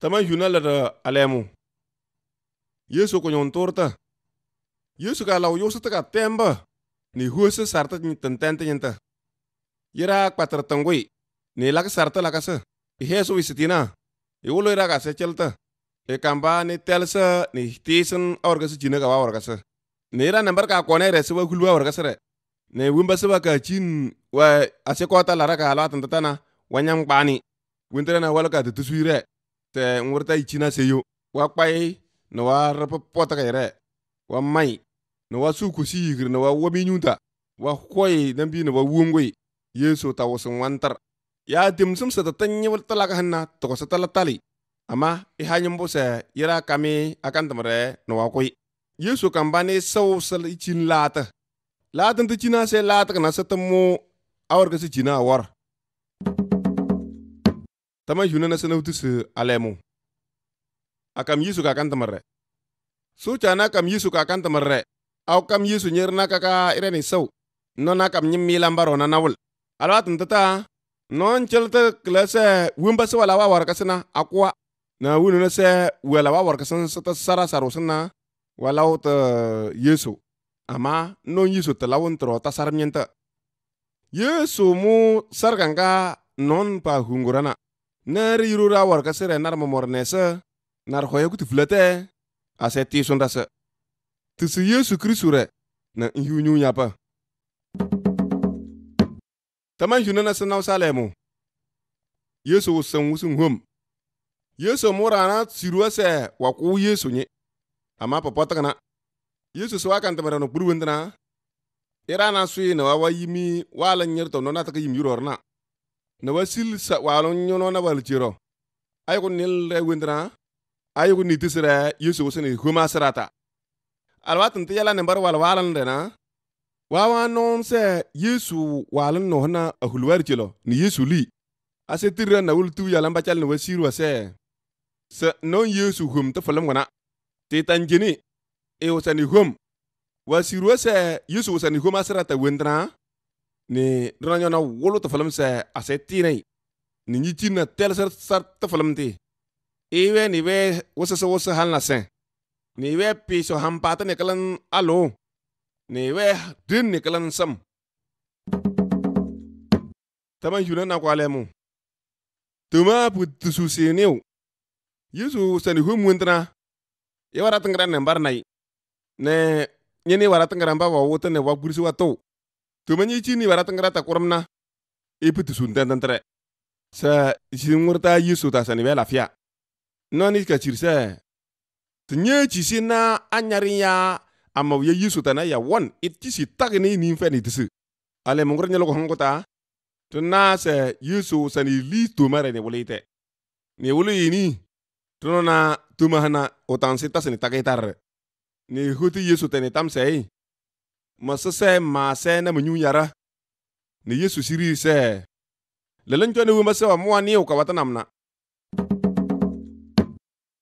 Taman yuna lada alemu. Yesu nyon torta. Yesu ka lau yosu taka temba. Ni huasa sarta ni tentente nyenta. Yera patra tangwe. Ni laka sarta lakasa. Ihesu wisitina. lo ira kasa chelta. kamba ni telsa ni orga awargasa jina kawa awargasa. Ni ira nambar ka kone re sewa gulwa awargasa re. Ni wimba sewa ka jin wa asekota lara ka halwa tentatana wanyam bani, Wintere na wala ka tutusui re te ngurta i china seyo wa kpai na wa pota kai re wa mai na wa su kusi yigir na wa wobi nyunta wa koi dan bi na wa wungwe yeso ta wasan wantar ya dim sum sa ta nyewal talaka hanna to sa tala tali ama i hanyum se ira kami akan tamre na wa koi yeso kambane so sau sal chin lata lata ta china se lata kana sa tamo awar kasi china awar Tama yunana sena utu su alemu. Akam ka kakan tamare Su chana kam ka kakan tamare Au kam Yesu na kaka ireni sau. No na kam nyimmi lambaro na nawul. Alwat ntata. Non chelte klese wumba se wala wawar kasena akwa. Na wunana se wala wawar sata sara sana wala uta yisu Ama non yisu te lawun tro tasar nyenta. Yesu mu sarkangka non pa hungurana. Nari yuru ra war ka sere nar momor nese nar hoye ku tiflete ase ti sonda se tisu yesu kristu re na nyu pa nyapa taman juna na sanaw salemu yesu wusan wusun hom yesu murana siruwa se wa ku yesu popota kana yesu suwa kan tamara no irana sui na wa yimi wala nyerto no na taka yim yurorna na wa wasil sa walon nyono na wal chiro ay ko nil re windra ay ko niti sira yesu wosene huma sarata alwatun ti yala nembar wal walan de na wa wa non se yesu walan no na ahulwar chilo ni yesu li ase tirra na wul tu yala mbachal ni wasir wase se non yesu hum ta falam wana ti tanjini e wosani hum wasir wase yesu wosani huma sarata windra ni dana na wolo to falam se ase tinai ni ni tina tel sar sar to falam ti iwe ni we wosa so wosa hal na ni we pi so ham ne kalan alo ni we din ne kalan sam tama yuna na kwale mu tuma pu tusu se neu yesu ni hu muntana ye ngran ne bar nai ne nyini wara ngran ba wa wote ne wa gurisi wa to domanya chini wara tengrata kuramna ibu tan tentre sa ngurta yusu sani bela fia noni ka cirse tinye chisi na anyari ya amma yusu na ya won it chisi tagini ni feni disi ale mungur nyelo ko Tuna sa sa yusu sani li tumare ni wulite ne ini. Tuna tunona tumahana sani tasani takitar Ni huti yusu tani tamsei masa sese ma se na manyu yara ni yesu siri se lelen jone wu mase mo ani ni kwata wata namna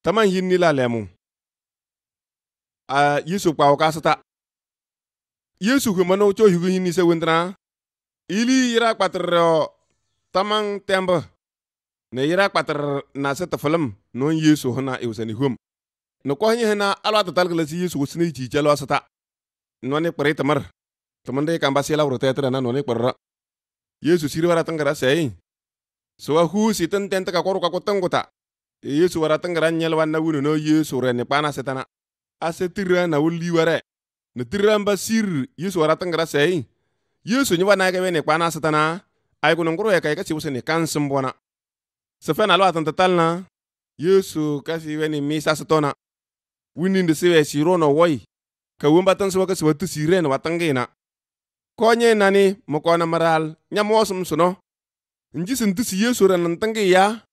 taman yin ni la lemu a yesu kwa ka sata yesu hu mano cho hu ni se wendra ili ira patro taman tembe ne ira kwatr na se tafalam no yesu hana ni hum no ko hin hana alwa ta talgala si yesu sini ji jalo sata pare kpere temar de kamba sela urte tera na none kpera yesu siri wara tenggara sei sowa hu siten ten ka koru ka kota e yesu wara tenggara nyel na wunu no yesu re ne setana ase tira na wuli ware ne tira mba sir yesu wara tenggara sei yesu nyi wana ke wene pana setana ai kunung kuru ya kai kasi wuse ne kan sembona sefena lo atan yesu kasi weni misa setona sewe siwe sirono woi kawumbatan suwa kasuwa tu siren watangina konye nani mokona maral nyamosum suno nji sin tu siye sura nan tangi ya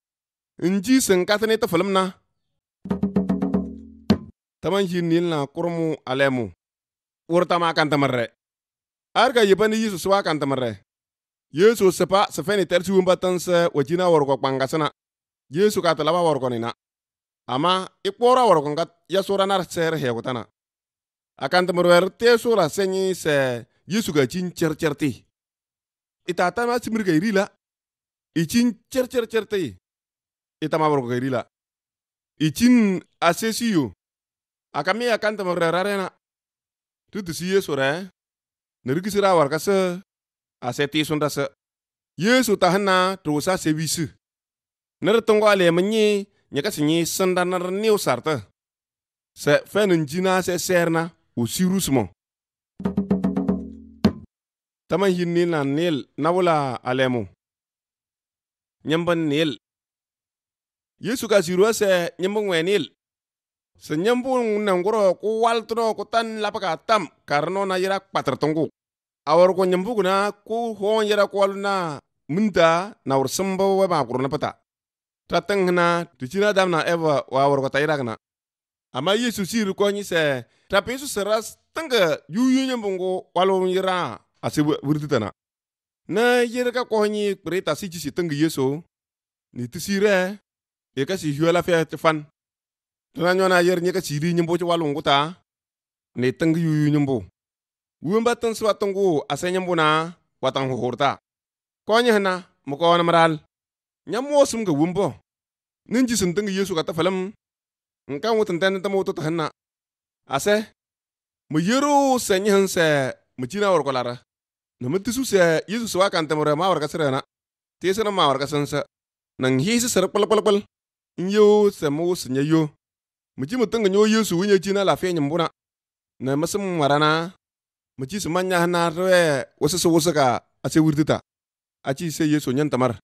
nji sin katani ta na. taman jinil na kurmu alemu urta ma kan tamarre arga yibani yisu suwa kan tamarre yesu sepa sefeni tersi wumbatan se wajina warko kpangasana yesu katalaba warkonina ama ikpora warkonkat yasurana ser hekutana akan temurwer te sura senyi se ga cin cer cer ti itata ma simir gairi la icin cer cer cer ti ita ma borgo gairi la icin asesiyo akami akan temerwer na. tutu si yesure nergi sira warga kase aseti sunda se yesu tahna dosa se wisu ner tunggo ale menyi nyaka sinyi senda niu se fenun jina se serna Usirus mo tama hinni na nil nawla alemu Nyamban nil. Yesu ka siru se nyamban we nil. Se na ngoro ku waltro ku tan lapaka tam karno na yira patratongu. Awar ko na ku ho yira ko waluna minta na ursamba we ba kurna pata. tatengna dicina damna eva wa awar ko tayirakna ama yesu siri ko nyi se tapi yesu seras tenge yuyu nye mbongo walo yira ase tana na yere ka ko nyi kpre si tenge yesu ni tisire ye ka si hiwala fe tfan tana nyona yer nyi ka siri nye mbo walo nguta ni tenge yuyu nyembu wumba tan swa tongu ase nye mbona watan hurta ko nyi hna na maral nyamwo wo sum ga wumbo nin tenge yesu kata ta falam nka ŋutin ni tamo wutu tihin na ase mi yiru se nyihin se mi cina tisu se yesu suwa kan timire ma warka sire na tisi ni ma warka sin se nin hisi sir kpil kpil kpil n yeu se mi wusi nye yo mi cina na mi marana, si man na ka ase wirdita, a se yesu